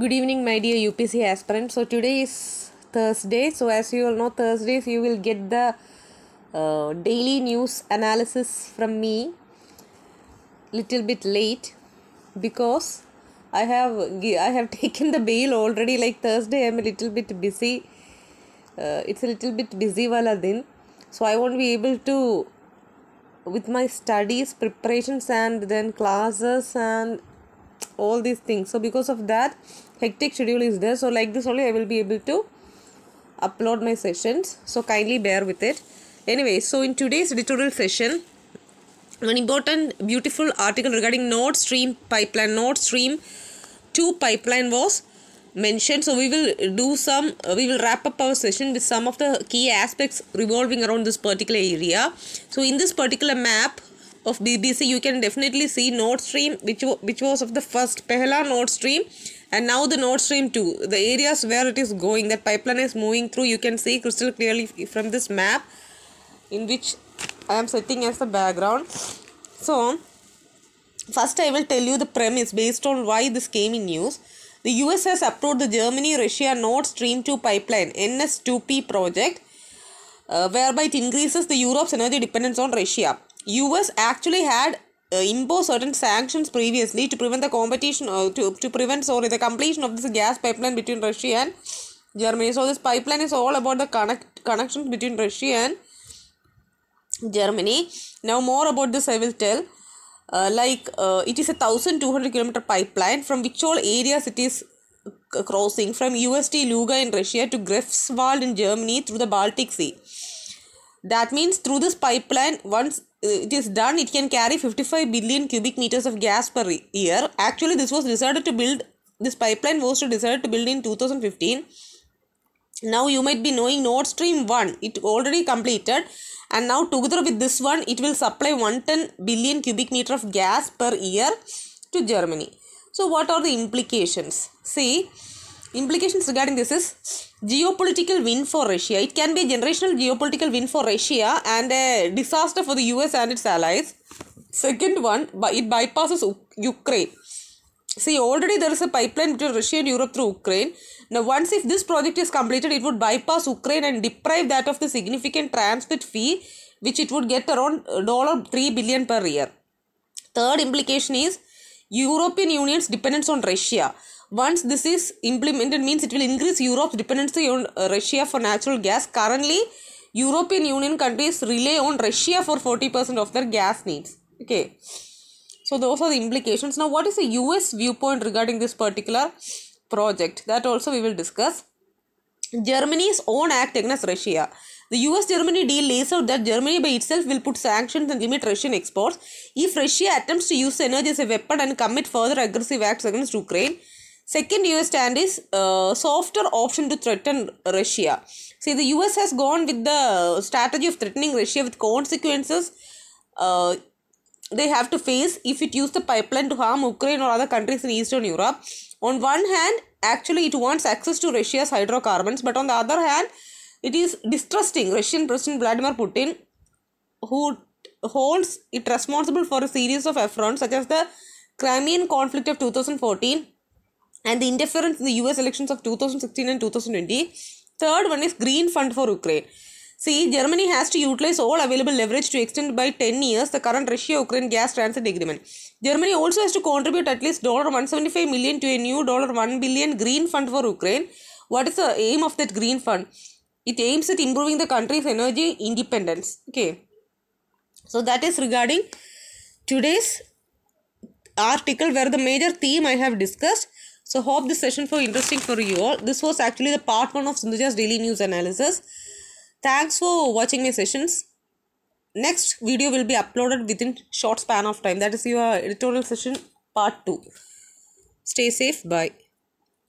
good evening my dear upc aspirant. so today is thursday so as you all know thursdays you will get the uh, daily news analysis from me little bit late because i have i have taken the bail already like thursday i'm a little bit busy uh, it's a little bit busy wala din so i won't be able to with my studies preparations and then classes and all these things so because of that hectic schedule is there so like this only i will be able to upload my sessions so kindly bear with it anyway so in today's tutorial session an important beautiful article regarding node stream pipeline node stream 2 pipeline was mentioned so we will do some uh, we will wrap up our session with some of the key aspects revolving around this particular area so in this particular map of BBC, you can definitely see Nord Stream, which, which was of the first Pehla Nord Stream and now the Nord Stream 2. The areas where it is going, that pipeline is moving through, you can see crystal clearly from this map in which I am setting as the background. So, first I will tell you the premise based on why this came in news. The US has approved the Germany Russia Nord Stream 2 pipeline NS2P project, uh, whereby it increases the Europe's energy dependence on Russia. US actually had uh, imposed certain sanctions previously to prevent the competition uh, to, to prevent sorry the completion of this gas pipeline between Russia and Germany. So this pipeline is all about the connect connections between Russia and Germany. Now more about this I will tell. Uh, like uh, it is a 1200 kilometer pipeline from which all areas it is crossing from UST Luga in Russia to Greifswald in Germany through the Baltic Sea. That means through this pipeline, once uh, it is done, it can carry 55 billion cubic meters of gas per year. Actually, this was decided to build, this pipeline was decided to build in 2015. Now you might be knowing Nord Stream 1, it already completed and now together with this one, it will supply 110 billion cubic meter of gas per year to Germany. So what are the implications? See, Implications regarding this is geopolitical win for Russia. It can be a generational geopolitical win for Russia and a disaster for the US and its allies. Second one, it bypasses Ukraine. See, already there is a pipeline between Russia and Europe through Ukraine. Now, once if this project is completed, it would bypass Ukraine and deprive that of the significant transit fee, which it would get around $3 billion per year. Third implication is European Union's dependence on Russia. Once this is implemented means it will increase Europe's dependency on uh, Russia for natural gas. Currently, European Union countries rely on Russia for 40% of their gas needs. Okay. So those are the implications. Now what is the US viewpoint regarding this particular project? That also we will discuss. Germany's own act against Russia. The US Germany deal lays out that Germany by itself will put sanctions and limit Russian exports if Russia attempts to use energy as a weapon and commit further aggressive acts against Ukraine. Second US stand is uh, softer option to threaten Russia. See, the US has gone with the strategy of threatening Russia with consequences uh, they have to face if it uses the pipeline to harm Ukraine or other countries in Eastern Europe. On one hand, actually, it wants access to Russia's hydrocarbons, but on the other hand, it is distrusting Russian President Vladimir Putin, who holds it responsible for a series of affronts, such as the Crimean conflict of 2014 and the interference in the US elections of 2016 and 2020. Third one is green fund for Ukraine. See, Germany has to utilize all available leverage to extend by 10 years the current Russia-Ukraine gas transit agreement. Germany also has to contribute at least $175 million to a new $1 billion green fund for Ukraine. What is the aim of that green fund? It aims at improving the country's energy independence. Okay. So that is regarding today's article where the major theme I have discussed. So hope this session for interesting for you all. This was actually the part one of Sindhujas daily news analysis. Thanks for watching my sessions. Next video will be uploaded within short span of time. That is your editorial session part two. Stay safe. Bye.